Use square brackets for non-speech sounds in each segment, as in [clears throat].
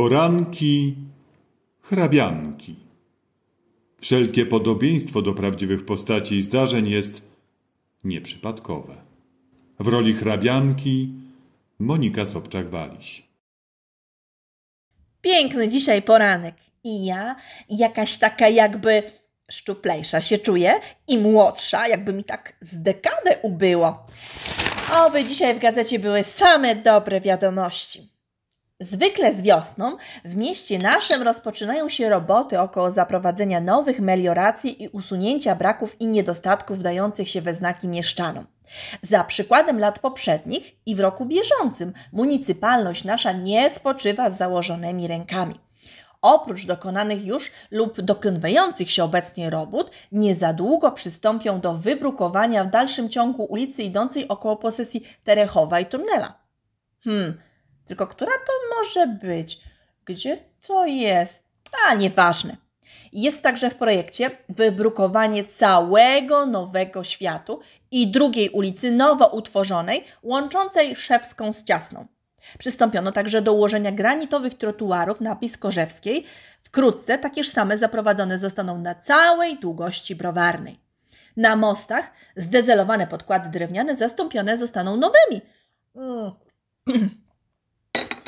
poranki, hrabianki. Wszelkie podobieństwo do prawdziwych postaci i zdarzeń jest nieprzypadkowe. W roli hrabianki Monika Sobczak-Waliś. Piękny dzisiaj poranek i ja jakaś taka jakby szczuplejsza się czuję i młodsza, jakby mi tak z dekadę ubyło. Oby dzisiaj w gazecie były same dobre wiadomości. Zwykle z wiosną w mieście naszym rozpoczynają się roboty około zaprowadzenia nowych melioracji i usunięcia braków i niedostatków dających się we znaki mieszczanom. Za przykładem lat poprzednich i w roku bieżącym municypalność nasza nie spoczywa z założonymi rękami. Oprócz dokonanych już lub dokonywających się obecnie robót, nie za długo przystąpią do wybrukowania w dalszym ciągu ulicy idącej około posesji Terechowa i tunela. Hmm, tylko która to może być? Gdzie to jest? A, nieważne. Jest także w projekcie wybrukowanie całego nowego światu i drugiej ulicy nowo utworzonej, łączącej Szewską z Ciasną. Przystąpiono także do ułożenia granitowych trotuarów na Piskorzewskiej. Wkrótce takież same zaprowadzone zostaną na całej długości browarnej. Na mostach zdezelowane podkłady drewniane zastąpione zostaną nowymi. Mm. [clears throat]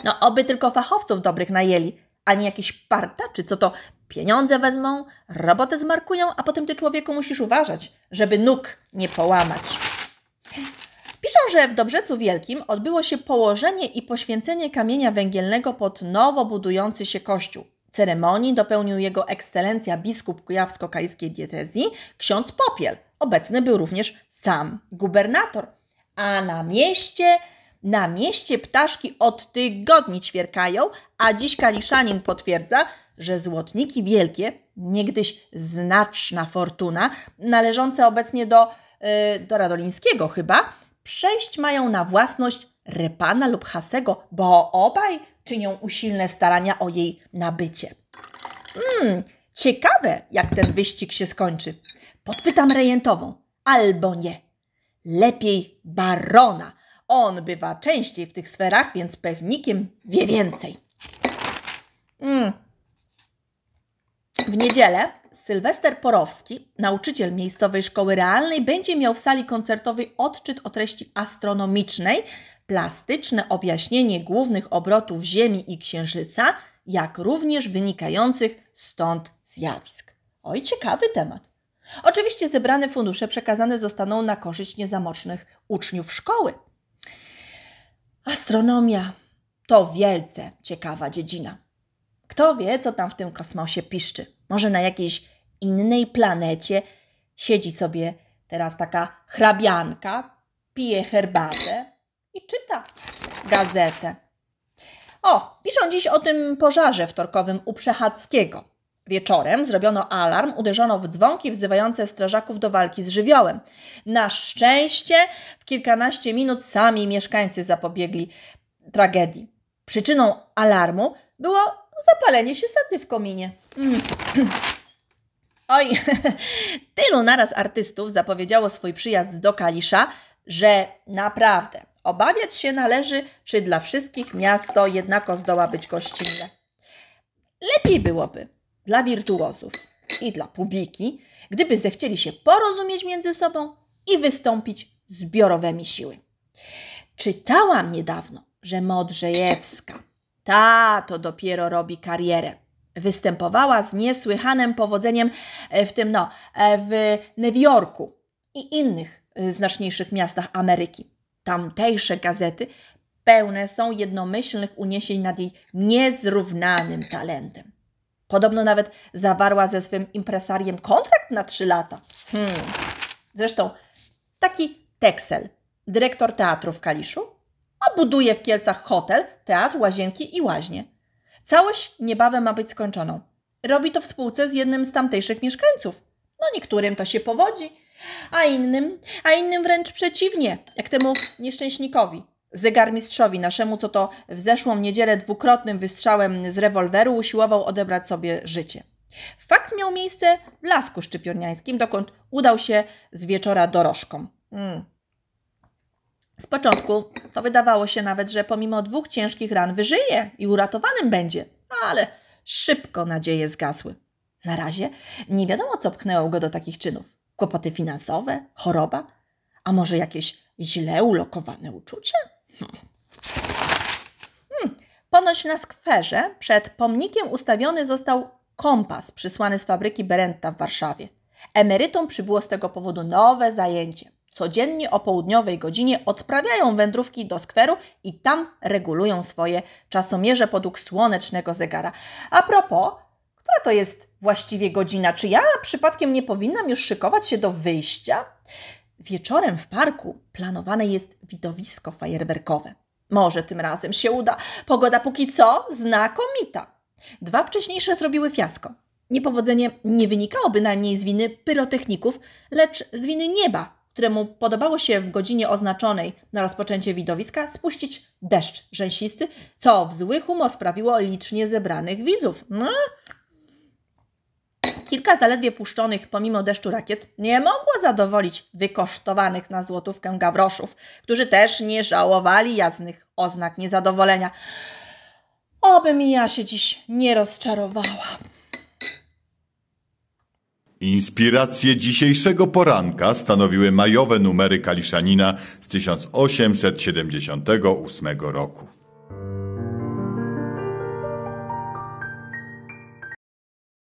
No, oby tylko fachowców dobrych najęli, a nie jakiś partaczy, co to pieniądze wezmą, robotę zmarkują, a potem ty człowieku musisz uważać, żeby nóg nie połamać. Piszą, że w Dobrzecu Wielkim odbyło się położenie i poświęcenie kamienia węgielnego pod nowo budujący się kościół. Ceremonii dopełnił jego ekscelencja biskup kujawsko kajskiej dietezji, ksiądz Popiel. Obecny był również sam gubernator. A na mieście na mieście ptaszki od tygodni ćwierkają, a dziś Kaliszanin potwierdza, że złotniki wielkie, niegdyś znaczna fortuna, należące obecnie do, yy, do Radolińskiego chyba, przejść mają na własność Repana lub Hasego, bo obaj czynią usilne starania o jej nabycie. Hmm, ciekawe, jak ten wyścig się skończy. Podpytam rejentową. Albo nie. Lepiej barona, on bywa częściej w tych sferach, więc pewnikiem wie więcej. Mm. W niedzielę Sylwester Porowski, nauczyciel miejscowej szkoły realnej, będzie miał w sali koncertowej odczyt o treści astronomicznej, plastyczne objaśnienie głównych obrotów Ziemi i Księżyca, jak również wynikających stąd zjawisk. Oj, ciekawy temat. Oczywiście zebrane fundusze przekazane zostaną na korzyść niezamocznych uczniów szkoły. Astronomia to wielce ciekawa dziedzina. Kto wie, co tam w tym kosmosie piszczy? Może na jakiejś innej planecie siedzi sobie teraz taka hrabianka, pije herbatę i czyta gazetę. O, piszą dziś o tym pożarze wtorkowym u Przechadzkiego. Wieczorem zrobiono alarm, uderzono w dzwonki wzywające strażaków do walki z żywiołem. Na szczęście w kilkanaście minut sami mieszkańcy zapobiegli tragedii. Przyczyną alarmu było zapalenie się sadzy w kominie. [clears throat] Oj, [laughs] tylu naraz artystów zapowiedziało swój przyjazd do Kalisza, że naprawdę obawiać się należy, czy dla wszystkich miasto jednako zdoła być gościnne. Lepiej byłoby, dla wirtuozów i dla publiki, gdyby zechcieli się porozumieć między sobą i wystąpić zbiorowymi siły. Czytałam niedawno, że Modrzejewska, ta to dopiero robi karierę, występowała z niesłychanym powodzeniem e, w tym, no, e, w New Jorku i innych e, znaczniejszych miastach Ameryki. Tamtejsze gazety pełne są jednomyślnych uniesień nad jej niezrównanym talentem. Podobno nawet zawarła ze swym impresariem kontrakt na 3 lata. Hmm. Zresztą taki Texel, dyrektor teatru w Kaliszu, a buduje w Kielcach hotel, teatr, łazienki i łaźnie. Całość niebawem ma być skończoną. Robi to w spółce z jednym z tamtejszych mieszkańców. No niektórym to się powodzi, a innym, a innym wręcz przeciwnie, jak temu nieszczęśnikowi. Zegarmistrzowi naszemu, co to w zeszłą niedzielę dwukrotnym wystrzałem z rewolweru usiłował odebrać sobie życie. Fakt miał miejsce w Lasku Szczypiorniańskim, dokąd udał się z wieczora dorożką. Hmm. Z początku to wydawało się nawet, że pomimo dwóch ciężkich ran wyżyje i uratowanym będzie, ale szybko nadzieje zgasły. Na razie nie wiadomo, co pchnęło go do takich czynów. Kłopoty finansowe, choroba, a może jakieś źle ulokowane uczucie? Hmm. Ponoć na skwerze przed pomnikiem ustawiony został kompas przysłany z fabryki Berenta w Warszawie. Emerytom przybyło z tego powodu nowe zajęcie. Codziennie o południowej godzinie odprawiają wędrówki do skweru i tam regulują swoje czasomierze podług słonecznego zegara. A propos, która to jest właściwie godzina? Czy ja przypadkiem nie powinnam już szykować się do wyjścia? Wieczorem w parku planowane jest widowisko fajerwerkowe. Może tym razem się uda. Pogoda póki co znakomita. Dwa wcześniejsze zrobiły fiasko. Niepowodzenie nie wynikało bynajmniej z winy pyrotechników, lecz z winy nieba, któremu podobało się w godzinie oznaczonej na rozpoczęcie widowiska spuścić deszcz rzęsisty, co w zły humor wprawiło licznie zebranych widzów. No, Kilka zaledwie puszczonych pomimo deszczu rakiet nie mogło zadowolić wykosztowanych na złotówkę gawroszów, którzy też nie żałowali jasnych oznak niezadowolenia. mi ja się dziś nie rozczarowała. Inspiracje dzisiejszego poranka stanowiły majowe numery Kaliszanina z 1878 roku.